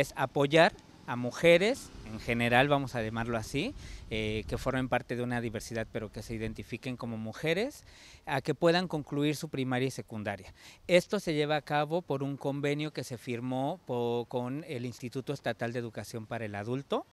es apoyar a mujeres, en general vamos a llamarlo así, eh, que formen parte de una diversidad pero que se identifiquen como mujeres, a que puedan concluir su primaria y secundaria. Esto se lleva a cabo por un convenio que se firmó con el Instituto Estatal de Educación para el Adulto,